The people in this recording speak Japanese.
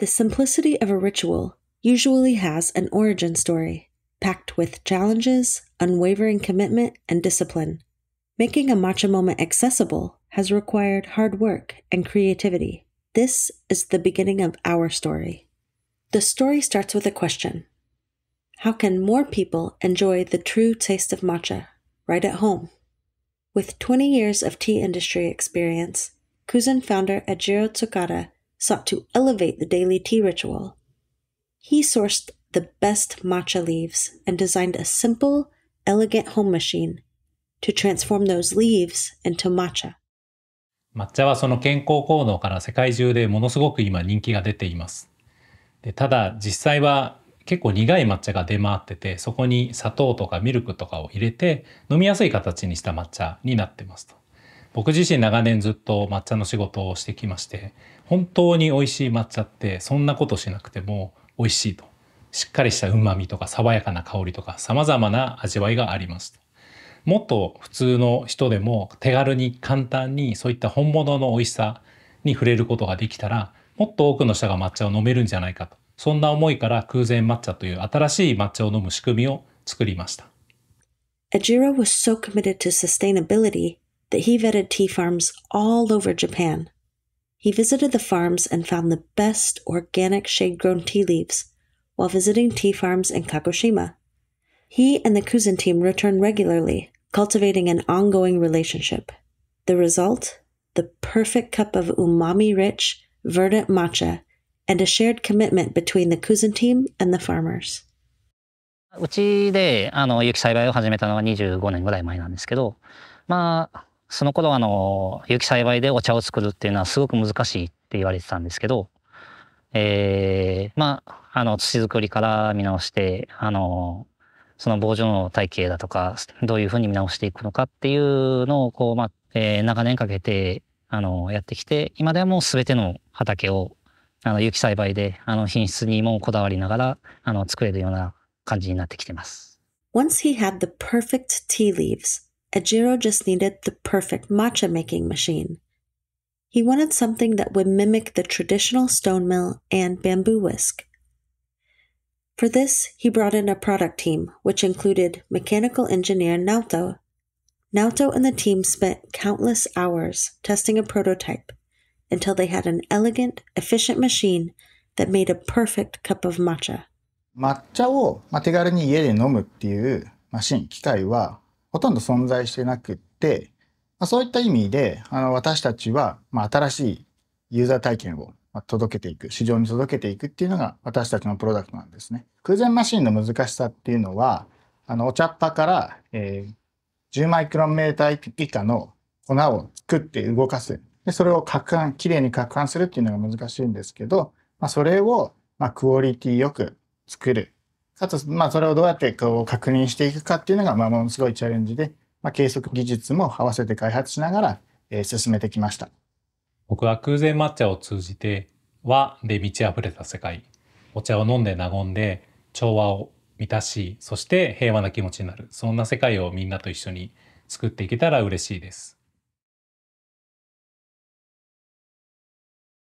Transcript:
The simplicity of a ritual usually has an origin story, packed with challenges, unwavering commitment, and discipline. Making a matcha moment accessible has required hard work and creativity. This is the beginning of our story. The story starts with a question How can more people enjoy the true taste of matcha right at home? With 20 years of tea industry experience, Kuzen founder Ajiro Tsukada sought to elevate the daily tea ritual. He sourced the best matcha leaves and designed a simple, elegant home machine to transform those leaves into matcha. 抹茶はその健康効能から世界中でものすごく今人気が出ています。でただ実際は結構苦い抹茶が出回っててそこに砂糖とかミルクとかを入れて飲みやすい形にした抹茶になってますと。僕自身長年ずっと抹茶の仕事をしてきまして本当に美味しい抹茶ってそんなことしなくても美味しいとしっかりしたうまみとか爽やかな香りとかさまざまな味わいがありますともっと普通の人でも手軽に簡単にそういった本物の美味しさに触れることができたらもっと多くの人が抹茶を飲めるんじゃないかとそんな思いから空前抹茶という新しい抹茶を飲む仕組みを作りました。Ajiro was so committed to sustainability that he vetted tea farms all over Japan. He visited the farms and found the best organic shade grown tea leaves while visiting tea farms in Kagoshima. He and the Kuzen team return regularly, cultivating an ongoing relationship. The result? The perfect cup of umami rich, verdant matcha and a shared commitment between the Kuzen team and the farmers. うちであの有機栽培を始めたのは25年ぐらい前なんですけど、まあ、その頃あの有機栽培でお茶を作るっていうのはすごく難しいって言われてたんですけど、えー、まああの土作りから見直してあのその防除の体系だとかどういうふうに見直していくのかっていうのをこう、まあえー、長年かけてあのやってきて今ではもうべての畑をあの有機栽培であの品質にもこだわりながらあの作れるような感じになってきてます。Once he had the perfect tea leaves Ajiro just needed the perfect matcha making machine. He wanted something that would mimic the traditional stone mill and bamboo whisk. For this, he brought in a product team, which included mechanical engineer Naoto. Naoto and the team spent countless hours testing a prototype until they had an elegant, efficient machine that made a perfect cup of matcha. 抹茶を手軽に家で飲むっていうマシン、機械はほとんど存在してなくって、まあ、そういった意味であの私たちは、まあ、新しいユーザー体験を届けていく市場に届けていくっていうのが私たちのプロダクトなんですね。空前マシンの難しさっていうのはあのお茶っ葉から、えー、10マイクロンメーター以下の粉を作って動かすでそれを攪拌きれいに攪拌するっていうのが難しいんですけど、まあ、それを、まあ、クオリティよく作るあと、まあ、それをどうやってこう確認していくかっていうのが、まあ、ものすごいチャレンジで、まあ、計測技術も合わせて開発しながら、えー、進めてきました。僕は空前抹茶を通じて、和で満ち溢れた世界、お茶を飲んで和んで、調和を満たし、そして平和な気持ちになる、そんな世界をみんなと一緒に作っていけたら嬉しいです。